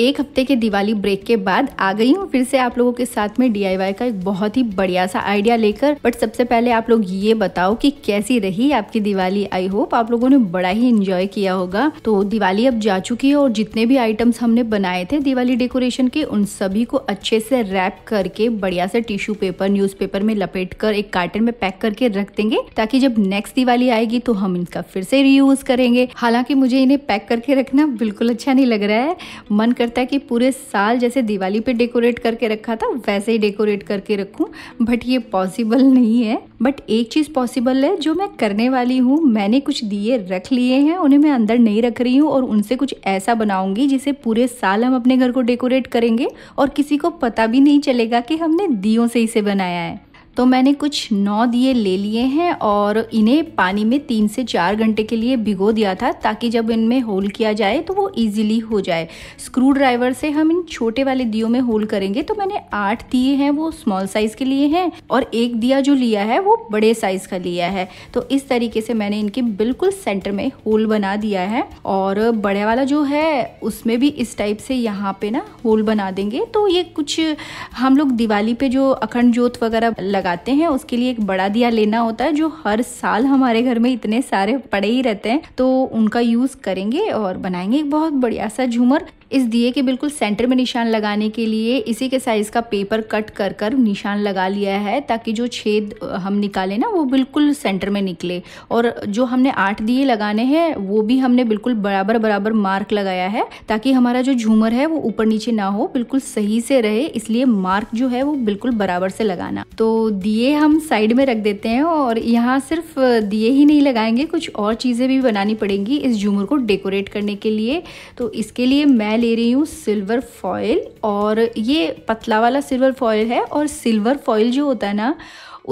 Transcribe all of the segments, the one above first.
एक हफ्ते के दिवाली ब्रेक के बाद आ गई हूँ फिर से आप लोगों के साथ में डी का एक बहुत ही बढ़िया सा आइडिया लेकर बट सबसे पहले आप लोग ये बताओ कि कैसी रही आपकी दिवाली आई होप आप लोगों ने बड़ा ही इंजॉय किया होगा तो दिवाली अब जा चुकी है और जितने भी आइटम्स हमने बनाए थे दिवाली डेकोरेशन के उन सभी को अच्छे से रैप करके बढ़िया से टिश्यू पेपर न्यूज पेपर में लपेट कर एक कार्टन में पैक करके रख देंगे ताकि जब नेक्स्ट दिवाली आएगी तो हम इनका फिर से रीयूज करेंगे हालांकि मुझे इन्हें पैक करके रखना बिल्कुल अच्छा नहीं लग रहा है मन कर करता है कि पूरे साल जैसे दिवाली पे डेकोरेट करके रखा था वैसे ही डेकोरेट करके रखूं बट ये पॉसिबल नहीं है बट एक चीज़ पॉसिबल है जो मैं करने वाली हूँ मैंने कुछ दिए रख लिए हैं उन्हें मैं अंदर नहीं रख रही हूँ और उनसे कुछ ऐसा बनाऊंगी जिसे पूरे साल हम अपने घर को डेकोरेट करेंगे और किसी को पता भी नहीं चलेगा कि हमने दियो से इसे बनाया है तो मैंने कुछ नौ दिए ले लिए हैं और इन्हें पानी में तीन से चार घंटे के लिए भिगो दिया था ताकि जब इनमें होल किया जाए तो वो इजीली हो जाए स्क्रू ड्राइवर से हम इन छोटे वाले दियो में होल करेंगे तो मैंने आठ दिए हैं वो स्मॉल साइज के लिए हैं और एक दिया जो लिया है वो बड़े साइज का लिया है तो इस तरीके से मैंने इनके बिल्कुल सेंटर में होल बना दिया है और बड़े वाला जो है उसमें भी इस टाइप से यहाँ पे ना होल बना देंगे तो ये कुछ हम लोग दिवाली पे जो अखंड जोत वगैरह लगाते हैं उसके लिए एक बड़ा दिया लेना होता है जो हर साल हमारे घर में इतने सारे पड़े ही रहते हैं तो उनका यूज़ करेंगे और बनाएंगे एक बहुत बढ़िया सा झूमर इस दिए के बिल्कुल सेंटर में निशान लगाने के लिए इसी के साइज़ का पेपर कट कर कर निशान लगा लिया है ताकि जो छेद हम निकाले ना वो बिल्कुल सेंटर में निकले और जो हमने आठ दिए लगाने हैं वो भी हमने बिल्कुल बराबर बराबर मार्क लगाया है ताकि हमारा जो झूमर है वो ऊपर नीचे ना हो बिल्कुल सही से रहे इसलिए मार्क जो है वो बिल्कुल बराबर से लगाना तो दिए हम साइड में रख देते हैं और यहाँ सिर्फ दिए ही नहीं लगाएंगे कुछ और चीज़ें भी बनानी पड़ेंगी इस झूमर को डेकोरेट करने के लिए तो इसके लिए मैं ले रही हूँ सिल्वर फॉयल और ये पतला वाला सिल्वर फॉयल है और सिल्वर फॉयल जो होता है ना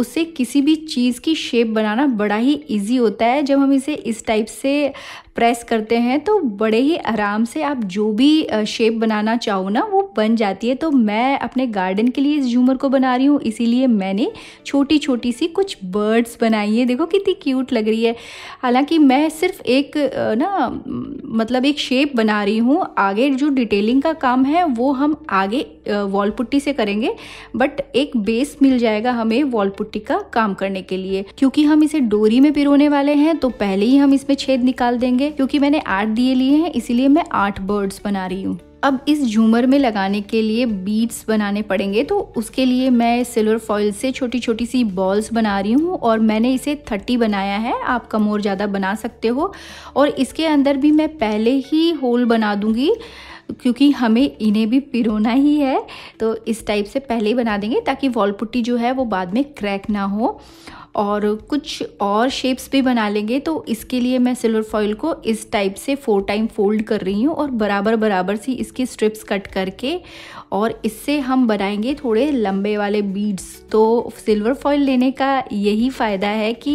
उससे किसी भी चीज़ की शेप बनाना बड़ा ही इजी होता है जब हम इसे इस टाइप से प्रेस करते हैं तो बड़े ही आराम से आप जो भी शेप बनाना चाहो ना वो बन जाती है तो मैं अपने गार्डन के लिए इस झूमर को बना रही हूँ इसीलिए मैंने छोटी छोटी सी कुछ बर्ड्स बनाई है देखो कितनी क्यूट लग रही है हालांकि मैं सिर्फ एक ना मतलब एक शेप बना रही हूँ आगे जो डिटेलिंग का काम है वो हम आगे वॉल पुट्टी से करेंगे बट एक बेस मिल जाएगा हमें वॉल पुट्टी का काम करने के लिए क्योंकि हम इसे डोरी में पिरोने वाले हैं तो पहले ही हम इसमें छेद निकाल देंगे क्योंकि मैंने आठ दिए लिए हैं इसीलिए मैं आठ बर्ड्स बना रही हूँ अब इस झूमर में लगाने के लिए बीड्स बनाने पड़ेंगे तो उसके लिए मैं सिल्वर फॉइल से छोटी छोटी सी बॉल्स बना रही हूँ और मैंने इसे थर्टी बनाया है आप कम और ज़्यादा बना सकते हो और इसके अंदर भी मैं पहले ही होल बना दूँगी क्योंकि हमें इन्हें भी पिरोना ही है तो इस टाइप से पहले ही बना देंगे ताकि वॉल पुट्टी जो है वो बाद में क्रैक ना हो और कुछ और शेप्स भी बना लेंगे तो इसके लिए मैं सिल्वर फॉइल को इस टाइप से फोर टाइम फोल्ड कर रही हूँ और बराबर बराबर सी इसकी स्ट्रिप्स कट करके और इससे हम बनाएंगे थोड़े लंबे वाले बीड्स तो सिल्वर फॉइल लेने का यही फ़ायदा है कि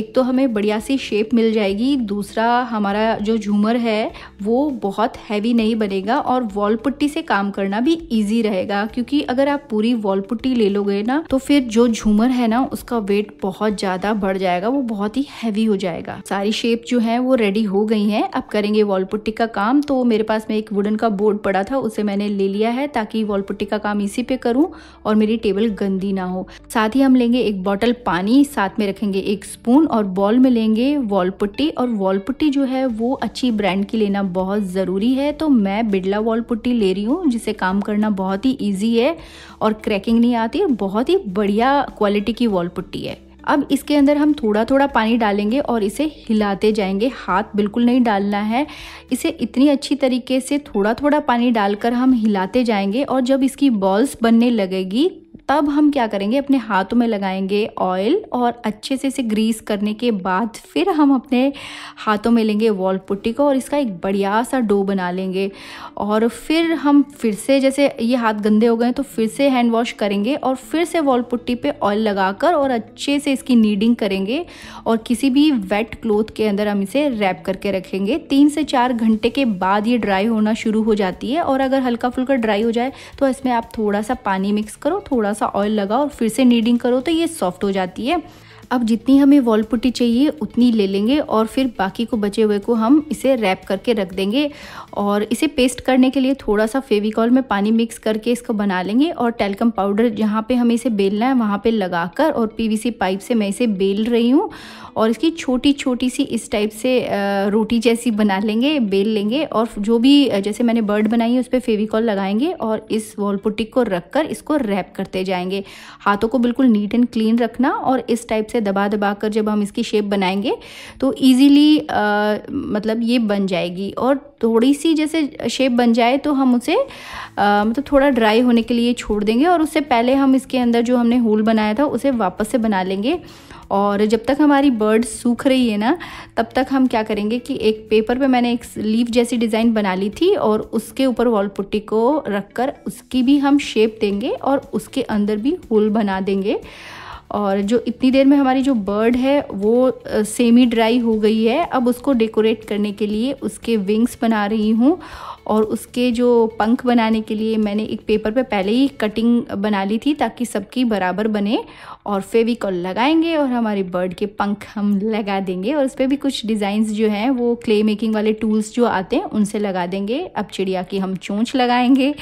एक तो हमें बढ़िया सी शेप मिल जाएगी दूसरा हमारा जो झूमर है वो बहुत हैवी नहीं बनेगा और वॉल पुट्टी से काम करना भी ईजी रहेगा क्योंकि अगर आप पूरी वॉल पुट्टी ले लोगे ना तो फिर जो झूमर है ना उसका वेट बहुत ज़्यादा बढ़ जाएगा वो बहुत ही हैवी हो जाएगा सारी शेप जो है वो रेडी हो गई हैं अब करेंगे वॉल पुट्टी का काम तो मेरे पास में एक वुडन का बोर्ड पड़ा था उसे मैंने ले लिया है ताकि ताकि वॉल पुट्टी का काम इसी पे करूं और मेरी टेबल गंदी ना हो साथ ही हम लेंगे एक बॉटल पानी साथ में रखेंगे एक स्पून और बॉल में लेंगे वॉल पुट्टी और वॉल पुट्टी जो है वो अच्छी ब्रांड की लेना बहुत ज़रूरी है तो मैं बिड़ला वॉल पुट्टी ले रही हूँ जिसे काम करना बहुत ही ईजी है और क्रैकिंग नहीं आती और बहुत ही बढ़िया क्वालिटी की वॉल पुट्टी है अब इसके अंदर हम थोड़ा थोड़ा पानी डालेंगे और इसे हिलाते जाएंगे हाथ बिल्कुल नहीं डालना है इसे इतनी अच्छी तरीके से थोड़ा थोड़ा पानी डालकर हम हिलाते जाएंगे और जब इसकी बॉल्स बनने लगेगी तब हम क्या करेंगे अपने हाथों में लगाएंगे ऑयल और अच्छे से इसे ग्रीस करने के बाद फिर हम अपने हाथों में लेंगे वॉल पुट्टी को और इसका एक बढ़िया सा डो बना लेंगे और फिर हम फिर से जैसे ये हाथ गंदे हो गए तो फिर से हैंड वॉश करेंगे और फिर से वॉल पुट्टी पर ऑयल कर और अच्छे से इसकी नीडिंग करेंगे और किसी भी वेट क्लोथ के अंदर हम इसे रैप करके रखेंगे तीन से चार घंटे के बाद ये ड्राई होना शुरू हो जाती है और अगर हल्का फुल्का ड्राई हो जाए तो इसमें आप थोड़ा सा पानी मिक्स करो थोड़ा सा ऑयल लगाओ और फिर से नीडिंग करो तो ये सॉफ्ट हो जाती है अब जितनी हमें वॉल पुट्टी चाहिए उतनी ले लेंगे और फिर बाकी को बचे हुए को हम इसे रैप करके रख देंगे और इसे पेस्ट करने के लिए थोड़ा सा फेविकॉल में पानी मिक्स करके इसको बना लेंगे और टेलकम पाउडर जहाँ पे हमें इसे बेलना है वहाँ पे लगाकर और पीवीसी पाइप से मैं इसे बेल रही हूँ और इसकी छोटी छोटी सी इस टाइप से रोटी जैसी बना लेंगे बेल लेंगे और जो भी जैसे मैंने बर्ड बनाई है उस पर फेविकॉल लगाएंगे और इस वॉल पुट्टी को रख कर इसको रैप करते जाएंगे हाथों को बिल्कुल नीट एंड क्लीन रखना और इस टाइप से दबा दबा कर जब हम इसकी शेप बनाएंगे तो ईजीली मतलब ये बन जाएगी और थोड़ी सी जैसे शेप बन जाए तो हम उसे आ, मतलब थोड़ा ड्राई होने के लिए छोड़ देंगे और उससे पहले हम इसके अंदर जो हमने होल बनाया था उसे वापस से बना लेंगे और जब तक हमारी बर्ड सूख रही है ना तब तक हम क्या करेंगे कि एक पेपर पे मैंने एक लीव जैसी डिज़ाइन बना ली थी और उसके ऊपर वॉल पुट्टी को रखकर उसकी भी हम शेप देंगे और उसके अंदर भी होल बना देंगे और जो इतनी देर में हमारी जो बर्ड है वो सेमी ड्राई हो गई है अब उसको डेकोरेट करने के लिए उसके विंग्स बना रही हूँ और उसके जो पंख बनाने के लिए मैंने एक पेपर पे पहले ही कटिंग बना ली थी ताकि सबकी बराबर बने और फेविकॉल लगाएंगे और हमारे बर्ड के पंख हम लगा देंगे और उस पर भी कुछ डिज़ाइंस जो हैं वो क्ले मेकिंग वाले टूल्स जो आते हैं उनसे लगा देंगे अब चिड़िया की हम चोंच लगाएंगे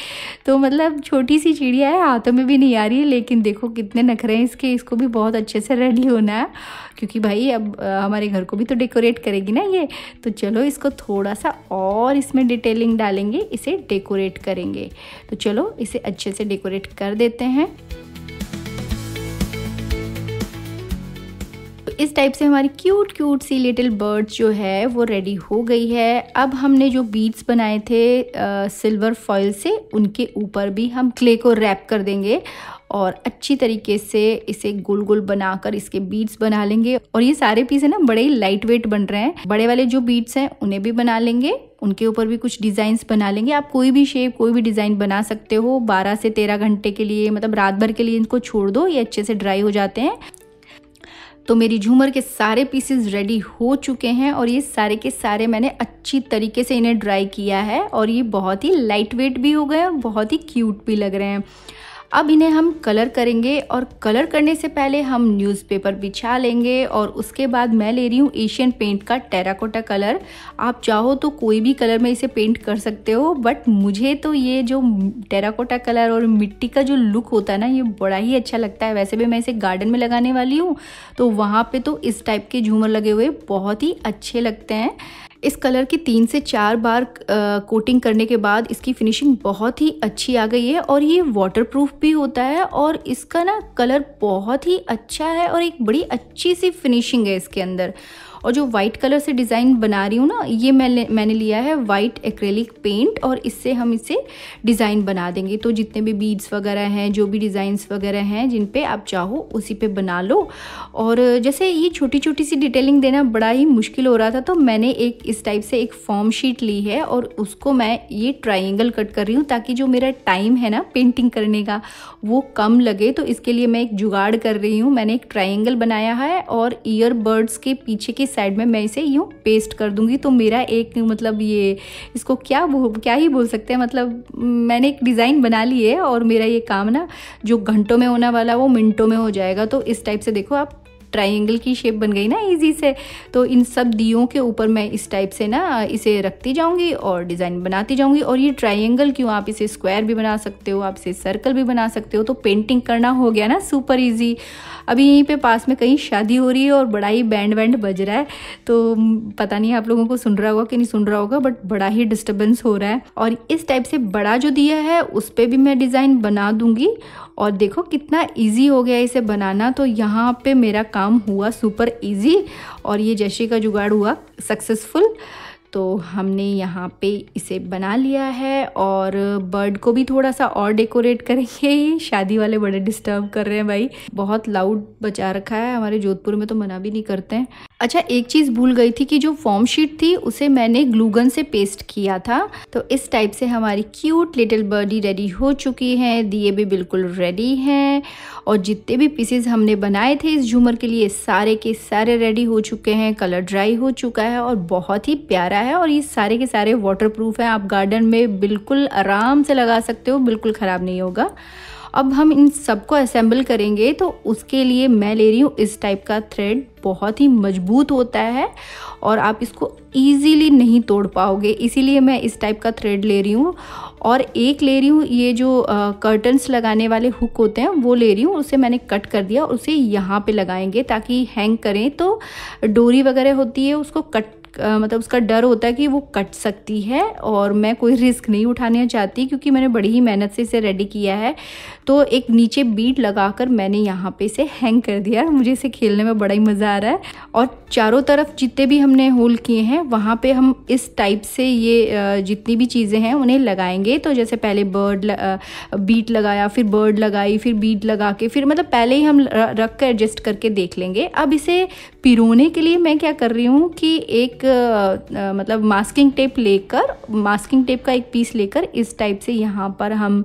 तो मतलब छोटी सी चिड़िया है हाथों में भी नहीं आ रही है लेकिन देखो कितने नखरे हैं इसके इसको भी बहुत अच्छे से रेडी होना है क्योंकि भाई अब हमारे घर को भी तो डेकोरेट करेगी ना ये तो चलो इसको थोड़ा सा और इसमें डिटेलिंग डाल डालेंगे इसे डेकोरेट करेंगे तो चलो इसे अच्छे से डेकोरेट कर देते हैं तो इस टाइप से हमारी क्यूट क्यूट सी लिटिल बर्ड्स जो है वो रेडी हो गई है अब हमने जो बीड्स बनाए थे आ, सिल्वर फॉइल से उनके ऊपर भी हम क्ले को रैप कर देंगे और अच्छी तरीके से इसे गोल गोल बनाकर इसके बीट्स बना लेंगे और ये सारे पीस है ना बड़े ही लाइट वेट बन रहे हैं बड़े वाले जो बीट्स हैं उन्हें भी बना लेंगे उनके ऊपर भी कुछ डिज़ाइंस बना लेंगे आप कोई भी शेप कोई भी डिज़ाइन बना सकते हो बारह से तेरह घंटे के लिए मतलब रात भर के लिए इनको छोड़ दो ये अच्छे से ड्राई हो जाते हैं तो मेरी झूमर के सारे पीसेस रेडी हो चुके हैं और ये सारे के सारे मैंने अच्छी तरीके से इन्हें ड्राई किया है और ये बहुत ही लाइट वेट भी हो गए और बहुत ही क्यूट भी लग रहे हैं अब इन्हें हम कलर करेंगे और कलर करने से पहले हम न्यूज़पेपर बिछा लेंगे और उसके बाद मैं ले रही हूँ एशियन पेंट का टेराकोटा कलर आप चाहो तो कोई भी कलर में इसे पेंट कर सकते हो बट मुझे तो ये जो टेराकोटा कलर और मिट्टी का जो लुक होता है ना ये बड़ा ही अच्छा लगता है वैसे भी मैं इसे गार्डन में लगाने वाली हूँ तो वहाँ पर तो इस टाइप के झूमर लगे हुए बहुत ही अच्छे लगते हैं इस कलर की तीन से चार बार कोटिंग करने के बाद इसकी फिनिशिंग बहुत ही अच्छी आ गई है और ये वाटरप्रूफ भी होता है और इसका ना कलर बहुत ही अच्छा है और एक बड़ी अच्छी सी फिनिशिंग है इसके अंदर और जो वाइट कलर से डिज़ाइन बना रही हूँ ना ये मैंने मैंने लिया है वाइट एक्रेलिक पेंट और इससे हम इसे डिज़ाइन बना देंगे तो जितने भी बीड्स वगैरह हैं जो भी डिज़ाइंस वगैरह हैं जिन पे आप चाहो उसी पे बना लो और जैसे ये छोटी छोटी सी डिटेलिंग देना बड़ा ही मुश्किल हो रहा था तो मैंने एक इस टाइप से एक फॉर्म शीट ली है और उसको मैं ये ट्राइंगल कट कर रही हूँ ताकि जो मेरा टाइम है ना पेंटिंग करने का वो कम लगे तो इसके लिए मैं एक जुगाड़ कर रही हूँ मैंने एक ट्राइंगल बनाया है और ईयरबर्ड्स के पीछे के इस साइड में मैं इसे यूँ पेस्ट कर दूँगी तो मेरा एक मतलब ये इसको क्या क्या ही बोल सकते हैं मतलब मैंने एक डिज़ाइन बना ली है और मेरा ये काम ना जो घंटों में होने वाला वो मिनटों में हो जाएगा तो इस टाइप से देखो आप ट्राइंगल की शेप बन गई ना इजी से तो इन सब दियों के ऊपर मैं इस टाइप से ना इसे रखती जाऊँगी और डिज़ाइन बनाती जाऊँगी और ये ट्राइंगल क्यों आप इसे स्क्वायर भी बना सकते हो आप इसे सर्कल भी बना सकते हो तो पेंटिंग करना हो गया ना सुपर ईजी अभी यहीं पे पास में कहीं शादी हो रही है और बड़ा ही बैंड वैंड बज रहा है तो पता नहीं आप लोगों को सुन रहा होगा कि नहीं सुन रहा होगा बट बड़ा ही डिस्टर्बेंस हो रहा है और इस टाइप से बड़ा जो दिया है उस पर भी मैं डिज़ाइन बना दूंगी और देखो कितना इजी हो गया इसे बनाना तो यहाँ पे मेरा काम हुआ सुपर इजी और ये जैशी का जुगाड़ हुआ सक्सेसफुल तो हमने यहाँ पे इसे बना लिया है और बर्ड को भी थोड़ा सा और डेकोरेट करेंगे शादी वाले बड़े डिस्टर्ब कर रहे हैं भाई बहुत लाउड बचा रखा है हमारे जोधपुर में तो मना भी नहीं करते हैं अच्छा एक चीज़ भूल गई थी कि जो फॉर्म शीट थी उसे मैंने ग्लूगन से पेस्ट किया था तो इस टाइप से हमारी क्यूट लिटिल बर्डी रेडी हो चुकी है दिए भी बिल्कुल रेडी हैं और जितने भी पीसेज हमने बनाए थे इस झूमर के लिए सारे के सारे रेडी हो चुके हैं कलर ड्राई हो चुका है और बहुत ही प्यारा है और ये सारे के सारे वाटरप्रूफ हैं आप गार्डन में बिल्कुल आराम से लगा सकते हो बिल्कुल ख़राब नहीं होगा अब हम इन सबको असेंबल करेंगे तो उसके लिए मैं ले रही हूँ इस टाइप का थ्रेड बहुत ही मजबूत होता है और आप इसको ईजीली नहीं तोड़ पाओगे इसीलिए मैं इस टाइप का थ्रेड ले रही हूँ और एक ले रही हूँ ये जो कर्टन्स लगाने वाले हुक होते हैं वो ले रही हूँ उसे मैंने कट कर दिया उसे यहाँ पे लगाएंगे ताकि हैंग करें तो डोरी वगैरह होती है उसको कट मतलब उसका डर होता है कि वो कट सकती है और मैं कोई रिस्क नहीं उठाना चाहती क्योंकि मैंने बड़ी ही मेहनत से इसे रेडी किया है तो एक नीचे बीट लगाकर मैंने यहाँ पे इसे हैंग कर दिया मुझे इसे खेलने में बड़ा ही मज़ा आ रहा है और चारों तरफ जितने भी हमने होल किए हैं वहाँ पर हम इस टाइप से ये जितनी भी चीज़ें हैं उन्हें लगाएंगे तो जैसे पहले बर्ड ल, बीट लगाया फिर बर्ड लगाई फिर बीट लगा के फिर मतलब पहले ही हम रख कर एडजस्ट करके देख लेंगे अब इसे पिरोने के लिए मैं क्या कर रही हूँ कि एक मतलब मास्किंग टेप लेकर मास्किंग टेप का एक पीस लेकर इस टाइप से यहाँ पर हम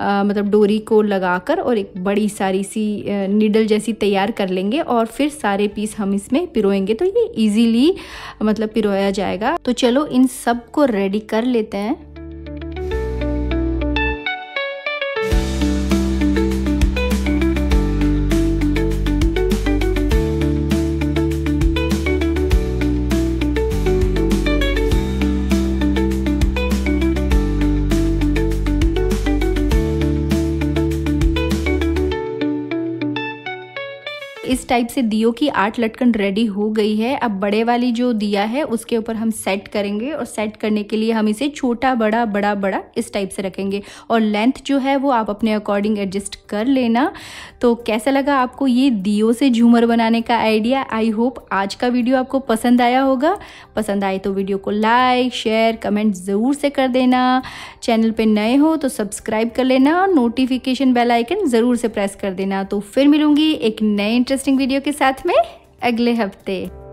आ, मतलब डोरी को लगाकर और एक बड़ी सारी सी नीडल जैसी तैयार कर लेंगे और फिर सारे पीस हम इसमें पिरोएंगे तो ये इजीली मतलब पिरोया जाएगा तो चलो इन सब को रेडी कर लेते हैं टाइप से दियो की आठ लटकन रेडी हो गई है अब बड़े वाली जो दिया है उसके ऊपर हम सेट करेंगे और सेट करने के लिए हम इसे छोटा बड़ा बड़ा बड़ा इस टाइप से रखेंगे और लेंथ जो है वो आप अपने अकॉर्डिंग एडजस्ट कर लेना तो कैसा लगा आपको ये दियो से झूमर बनाने का आइडिया आई होप आज का वीडियो आपको पसंद आया होगा पसंद आए तो वीडियो को लाइक शेयर कमेंट ज़रूर से कर देना चैनल पर नए हो तो सब्सक्राइब कर लेना और नोटिफिकेशन बेल आइकन ज़रूर से प्रेस कर देना तो फिर मिलूंगी एक नए इंटरेस्टिंग इंटरेस्टिंग वीडियो के साथ में अगले हफ्ते